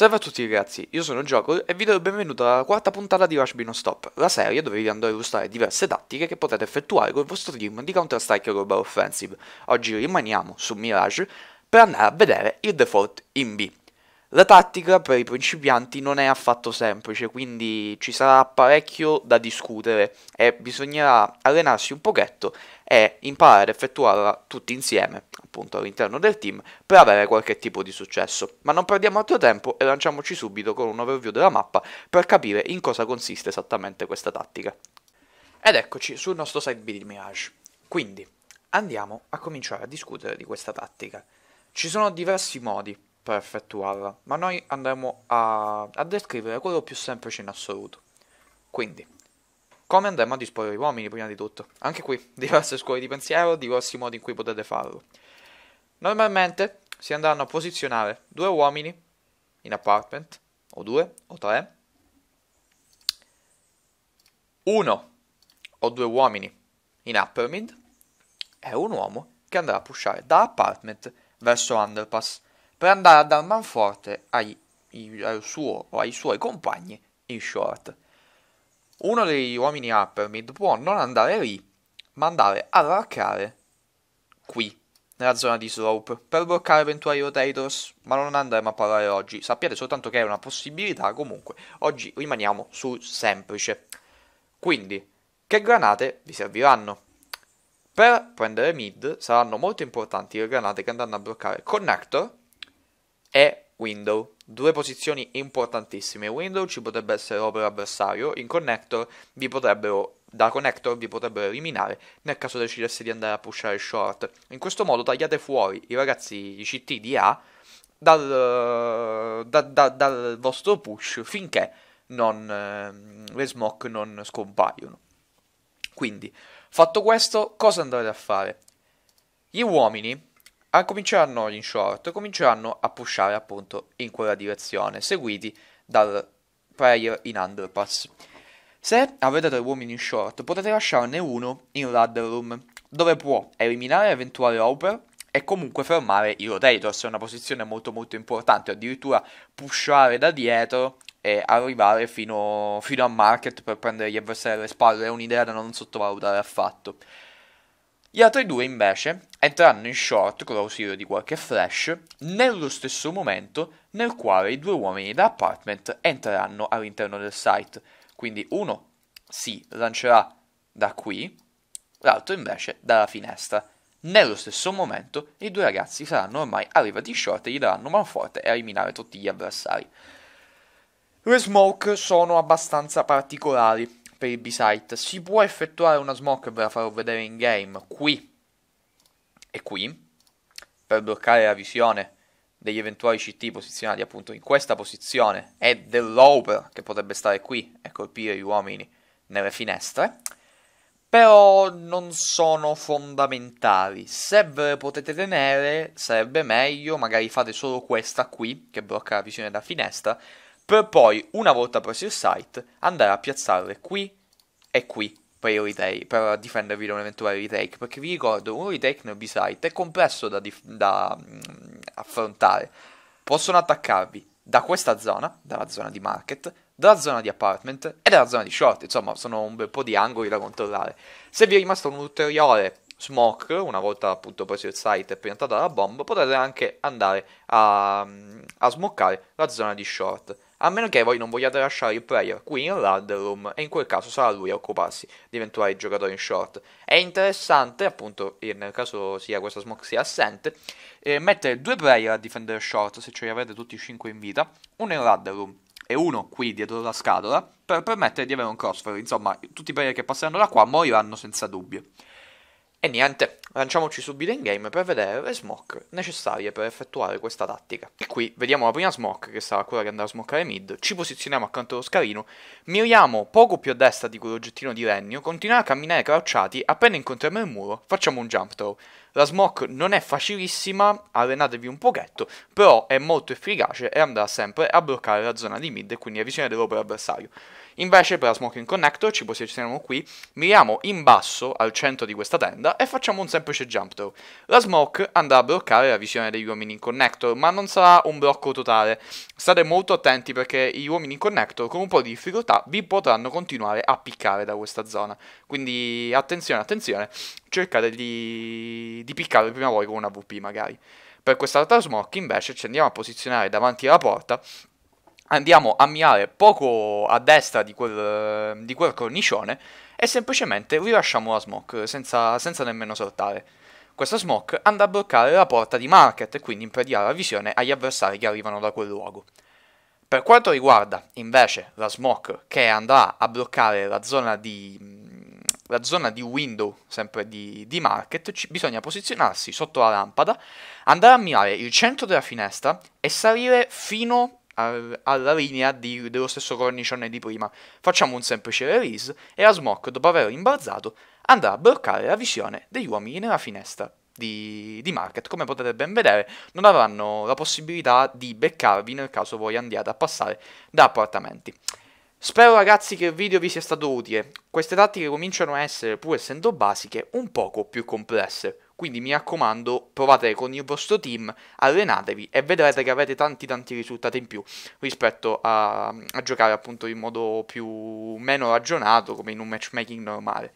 Salve a tutti ragazzi, io sono Jokul e vi do il benvenuto alla quarta puntata di Rush Bino Stop, la serie dove vi andrò a illustrare diverse tattiche che potete effettuare col vostro team di Counter-Strike Global Offensive. Oggi rimaniamo su Mirage per andare a vedere il default in B. La tattica per i principianti non è affatto semplice, quindi ci sarà parecchio da discutere e bisognerà allenarsi un pochetto e imparare ad effettuarla tutti insieme, appunto all'interno del team, per avere qualche tipo di successo. Ma non perdiamo altro tempo e lanciamoci subito con un overview della mappa per capire in cosa consiste esattamente questa tattica. Ed eccoci sul nostro site B di Mirage. Quindi, andiamo a cominciare a discutere di questa tattica. Ci sono diversi modi per effettuarla, ma noi andremo a, a descrivere quello più semplice in assoluto. Quindi, come andremo a disporre gli uomini prima di tutto? Anche qui, diverse scuole di pensiero, diversi modi in cui potete farlo. Normalmente si andranno a posizionare due uomini in apartment, o due, o tre, uno o due uomini in upper mid e un uomo che andrà a pushare da apartment verso underpass per andare ad Armanforte ai, ai suo, o ai suoi compagni in short. Uno degli uomini Uppermid può non andare lì, ma andare a varcare qui, nella zona di Slope, per bloccare eventuali rotators, ma non andremo a parlare oggi. Sappiate soltanto che è una possibilità, comunque, oggi rimaniamo sul semplice. Quindi, che granate vi serviranno? Per prendere mid saranno molto importanti le granate che andranno a bloccare Connector, è window. Due posizioni importantissime. Window ci potrebbe essere opera avversario, in connector vi potrebbero da connector vi potrebbero eliminare nel caso decidesse di andare a pushare short. In questo modo tagliate fuori i ragazzi i CT di A dal, da, da, dal vostro push finché non, ehm, le smoke non scompaiono. Quindi, fatto questo, cosa andrete a fare? Gli uomini cominceranno in short, cominceranno a pushare appunto in quella direzione, seguiti dal player in underpass. Se avete tre uomini in short, potete lasciarne uno in ladder room, dove può eliminare eventuali hopper e comunque fermare i rotators, è una posizione molto molto importante, addirittura pushare da dietro e arrivare fino, fino a market per prendere gli avversari alle spalle, è un'idea da non sottovalutare affatto. Gli altri due invece entreranno in short con l'ausilio di qualche flash nello stesso momento nel quale i due uomini da apartment entreranno all'interno del site. Quindi uno si lancerà da qui, l'altro invece dalla finestra. Nello stesso momento i due ragazzi saranno ormai arrivati in short e gli daranno manforte a eliminare tutti gli avversari. Le smoke sono abbastanza particolari per il B-Site. Si può effettuare una smoke, ve la farò vedere in game, qui e qui, per bloccare la visione degli eventuali CT posizionati appunto in questa posizione e dell'Oper che potrebbe stare qui e colpire gli uomini nelle finestre però non sono fondamentali. Se ve le potete tenere sarebbe meglio, magari fate solo questa qui, che blocca la visione da finestra, per poi una volta preso il site andare a piazzarle qui e qui per, retake, per difendervi da un eventuale retake, perché vi ricordo un retake nel B-site è complesso da, dif- da mh, mm, affrontare. Possono attaccarvi da questa zona, dalla zona di market, dalla zona di apartment e dalla zona di short, insomma sono un bel po' di angoli da controllare. Se vi è rimasto un ulteriore smoke, una volta appunto preso il site e piantata la bomba, potete anche andare a, mm, a smoccare la zona di short a meno che voi non vogliate lasciare il player qui in Lad Room e in quel caso sarà lui a occuparsi di eventuali giocatori in short. È interessante, appunto, nel caso sia questa smoke sia assente, eh, mettere due player a difendere short se ce li avete tutti e 5 in vita, uno in Lad Room e uno qui dietro la scatola per permettere di avere un crossfire. Insomma, tutti i player che passeranno da qua moriranno senza dubbio. E niente, lanciamoci subito in game per vedere le smoke necessarie per effettuare questa tattica. E qui vediamo la prima smoke, che sarà quella che andrà a smoccare mid, ci posizioniamo accanto allo scalino, miriamo poco più a destra di quell'oggettino di Rennio, continuiamo a camminare crouchati, appena incontriamo il muro facciamo un jump throw. La smoke non è facilissima, allenatevi un pochetto, però è molto efficace e andrà sempre a bloccare la zona di mid e quindi la visione dell'opera avversario. Invece per la smoking connector ci posizioniamo qui, miriamo in basso al centro di questa tenda e facciamo un semplice jump throw. La smoke andrà a bloccare la visione degli uomini in connector, ma non sarà un blocco totale. State molto attenti perché gli uomini in connector con un po' di difficoltà vi potranno continuare a piccare da questa zona. Quindi attenzione, attenzione, cercate di, di piccare prima voi con una VP magari. Per quest'altra smoke invece ci andiamo a posizionare davanti alla porta andiamo a mirare poco a destra di quel, di quel cornicione e semplicemente rilasciamo la smoke senza, senza nemmeno saltare. Questa smoke andrà a bloccare la porta di market e quindi impedirà la visione agli avversari che arrivano da quel luogo. Per quanto riguarda invece la smoke che andrà a bloccare la zona di, la zona di window, sempre di, di market, ci, bisogna posizionarsi sotto la lampada, andare a mirare il centro della finestra e salire fino a alla linea di, dello stesso cornicione di prima. Facciamo un semplice release e la Asmok, dopo aver imbalzato, andrà a bloccare la visione degli uomini nella finestra di, di, Market. Come potete ben vedere, non avranno la possibilità di beccarvi nel caso voi andiate a passare da appartamenti. Spero ragazzi che il video vi sia stato utile. Queste tattiche cominciano a essere, pur essendo basiche, un poco più complesse. Quindi mi raccomando, provate con il vostro team, allenatevi e vedrete che avete tanti tanti risultati in più rispetto a, a giocare appunto in modo più meno ragionato come in un matchmaking normale.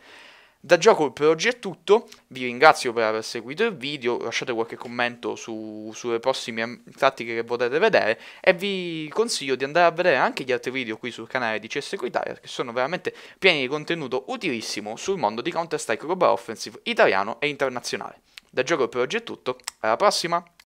Da gioco per oggi è tutto, vi ringrazio per aver seguito il video, lasciate qualche commento su, sulle prossime tattiche che potete vedere e vi consiglio di andare a vedere anche gli altri video qui sul canale di CSGO Italia che sono veramente pieni di contenuto utilissimo sul mondo di Counter Strike Global Offensive italiano e internazionale. Da gioco per oggi è tutto, alla prossima!